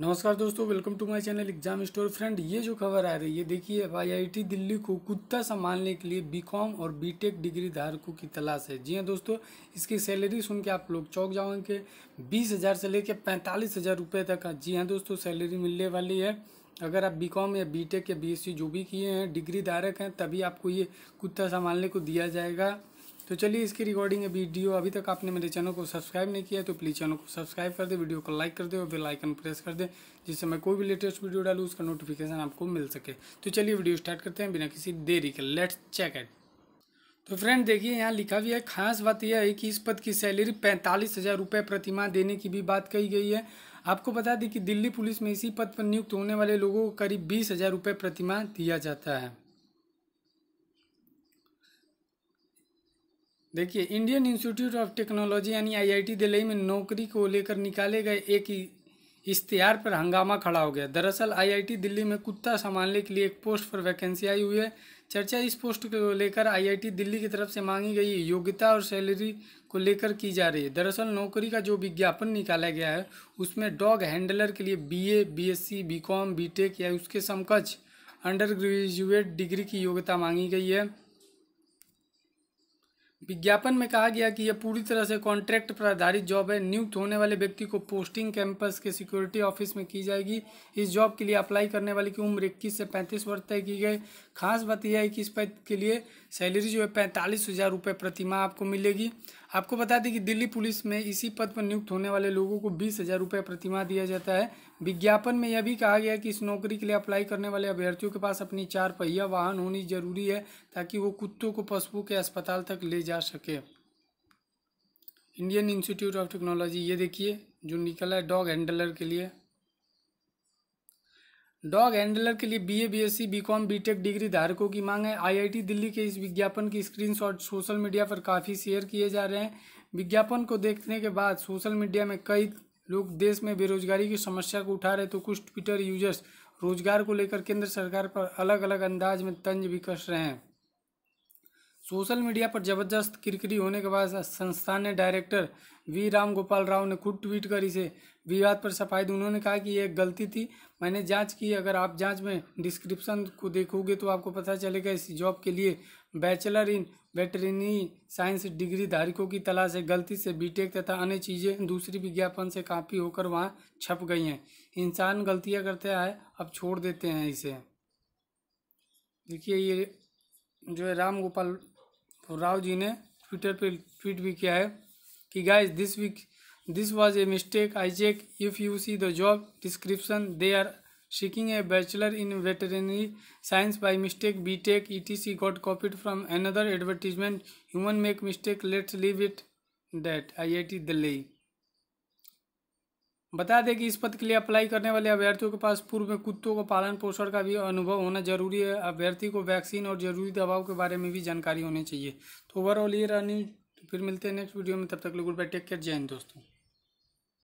नमस्कार दोस्तों welcome to my channel exam store friend ये जो खबर आ रही है देखिए आईआईटी दिल्ली को कुत्ता संभालने के लिए बीकॉम और बीटेक डिग्री धारकों की तलाश है जी हाँ दोस्तों इसकी सैलरी सुन के आप लोग चौक जाओगे बीस हज़ार से लेकर पैंतालीस हज़ार रुपये तक जी हाँ दोस्तों सैलरी मिलने वाली है अगर आप बी या बी या बी जो भी किए हैं डिग्री धारक हैं तभी आपको ये कुत्ता संभालने को दिया जाएगा तो चलिए इसकी रिकॉर्डिंग वीडियो अभी तक आपने मेरे चैनल को सब्सक्राइब नहीं किया तो प्लीज़ चैनल को सब्सक्राइब कर दे वीडियो को लाइक कर दे और बेल आइकन प्रेस कर दे जिससे मैं कोई भी लेटेस्ट वीडियो डालूँ उसका नोटिफिकेशन आपको मिल सके तो चलिए वीडियो स्टार्ट करते हैं बिना किसी देरी के लेट्स चेक एट तो फ्रेंड देखिए यहाँ लिखा भी है खास बात यह है कि इस पद की सैलरी पैंतालीस हज़ार रुपये प्रतिमाह देने की भी बात कही गई है आपको बता दें कि दिल्ली पुलिस में इसी पद पर नियुक्त होने वाले लोगों को करीब बीस हज़ार रुपये प्रतिमाह दिया जाता है देखिए इंडियन इंस्टीट्यूट ऑफ टेक्नोलॉजी यानी आईआईटी दिल्ली में नौकरी को लेकर निकाले गए एक इश्तेहार पर हंगामा खड़ा हो गया दरअसल आईआईटी दिल्ली में कुत्ता संभालने के लिए एक पोस्ट पर वैकेंसी आई हुई है चर्चा इस पोस्ट को लेकर आईआईटी दिल्ली की तरफ से मांगी गई योग्यता और सैलरी को लेकर की जा रही है दरअसल नौकरी का जो विज्ञापन निकाला गया है उसमें डॉग हैंडलर के लिए बी ए बी या उसके समकक्ष अंडर ग्रेजुएट डिग्री की योग्यता मांगी गई है विज्ञापन में कहा गया कि यह पूरी तरह से कॉन्ट्रैक्ट पर आधारित जॉब है नियुक्त होने वाले व्यक्ति को पोस्टिंग कैंपस के सिक्योरिटी ऑफिस में की जाएगी इस जॉब के लिए अप्लाई करने वाले की उम्र इक्कीस से पैंतीस वर्ष तय की गई खास बात यह है कि इस पद के लिए सैलरी जो है पैंतालीस हज़ार रुपये प्रतिमाह आपको मिलेगी आपको बता दें कि दिल्ली पुलिस में इसी पद पर नियुक्त होने वाले लोगों को बीस हज़ार रुपये प्रतिमा दिया जाता है विज्ञापन में यह भी कहा गया कि इस नौकरी के लिए अप्लाई करने वाले अभ्यर्थियों के पास अपनी चार पहिया वाहन होनी जरूरी है ताकि वो कुत्तों को पशुओं के अस्पताल तक ले जा सके इंडियन इंस्टीट्यूट ऑफ टेक्नोलॉजी ये देखिए जो निकला है डॉग हैंडलर के लिए डॉग हैंडलर के लिए BA BSc BCom BTech degree धारकों की मांग है आईआईटी दिल्ली के इस विज्ञापन की स्क्रीनशॉट सोशल मीडिया पर काफ़ी शेयर किए जा रहे हैं विज्ञापन को देखने के बाद सोशल मीडिया में कई लोग देश में बेरोजगारी की समस्या को उठा रहे तो कुछ ट्विटर यूजर्स रोजगार को लेकर केंद्र सरकार पर अलग अलग अंदाज में तंज भी कस रहे हैं सोशल मीडिया पर जबरदस्त किरकिरी होने के बाद संस्थान ने डायरेक्टर वी राम गोपाल राव ने खुद ट्वीट कर इसे विवाद पर सफाई दी उन्होंने कहा कि यह गलती थी मैंने जांच की अगर आप जांच में डिस्क्रिप्शन को देखोगे तो आपको पता चलेगा इस जॉब के लिए bachelor in veterinary science degree धारकों की तलाश है गलती से बीटेक तथा अन्य चीज़ें दूसरी विज्ञापन से काफ़ी होकर वहाँ छप गई हैं इंसान गलतियाँ करते आए अब छोड़ देते हैं इसे देखिए ये जो है राम गोपाल तो राव जी ने ट्विटर पे ट्वीट भी किया है कि guys this week this was a mistake I check if you see the job description they are seeking a bachelor in veterinary science by mistake B tech etc got copied from another advertisement human make mistake let's leave it that I I T Delhi बता दें कि इस पद के लिए apply करने वाले अभ्यर्थियों के पास पूर्व में कुत्तों को पालन पोषण का भी अनुभव होना जरूरी है अभ्यर्थी को वैक्सीन और जरूरी दवाओं के बारे में भी जानकारी होनी चाहिए तो ओवरऑल ये रहा न्यूज तो फिर मिलते हैं नेक्स्ट वीडियो में तब तक लोग टेक केयर जय हिंद दोस्तों